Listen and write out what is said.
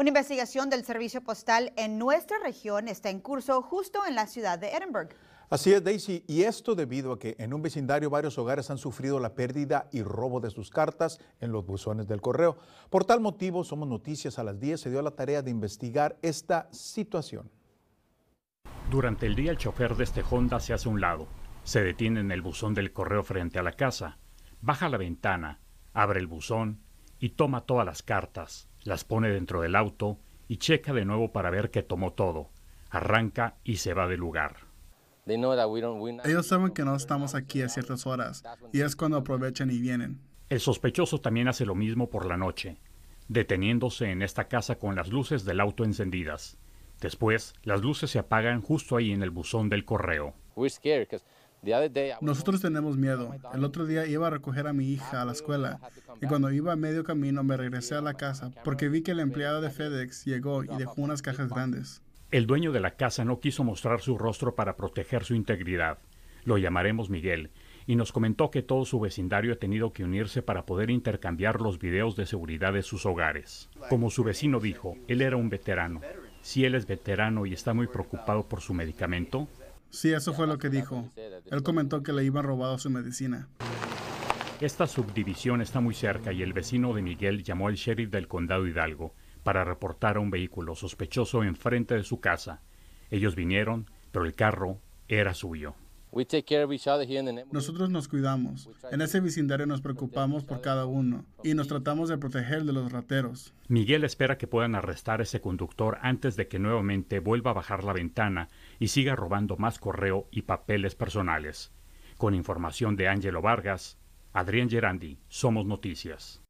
Una investigación del servicio postal en nuestra región está en curso justo en la ciudad de Edinburgh. Así es, Daisy, y esto debido a que en un vecindario varios hogares han sufrido la pérdida y robo de sus cartas en los buzones del correo. Por tal motivo, Somos Noticias a las 10 se dio la tarea de investigar esta situación. Durante el día el chofer de este Honda se hace un lado, se detiene en el buzón del correo frente a la casa, baja la ventana, abre el buzón y toma todas las cartas, las pone dentro del auto y checa de nuevo para ver que tomó todo. Arranca y se va del lugar. Ellos saben que no estamos aquí a ciertas horas y es cuando aprovechan y vienen. El sospechoso también hace lo mismo por la noche, deteniéndose en esta casa con las luces del auto encendidas. Después, las luces se apagan justo ahí en el buzón del correo. Nosotros tenemos miedo. El otro día iba a recoger a mi hija a la escuela ah, y cuando iba a medio camino me regresé a la casa porque vi que la empleada de FedEx llegó y dejó unas cajas grandes. El dueño de la casa no quiso mostrar su rostro para proteger su integridad. Lo llamaremos Miguel y nos comentó que todo su vecindario ha tenido que unirse para poder intercambiar los videos de seguridad de sus hogares. Como su vecino dijo, él era un veterano. Si él es veterano y está muy preocupado por su medicamento, Sí, eso fue lo que dijo. Él comentó que le iban robado su medicina. Esta subdivisión está muy cerca y el vecino de Miguel llamó al sheriff del condado Hidalgo para reportar a un vehículo sospechoso enfrente de su casa. Ellos vinieron, pero el carro era suyo. Nosotros nos cuidamos. En ese vecindario nos preocupamos por cada uno y nos tratamos de proteger de los rateros. Miguel espera que puedan arrestar a ese conductor antes de que nuevamente vuelva a bajar la ventana y siga robando más correo y papeles personales. Con información de Angelo Vargas, Adrián Gerandi, Somos Noticias.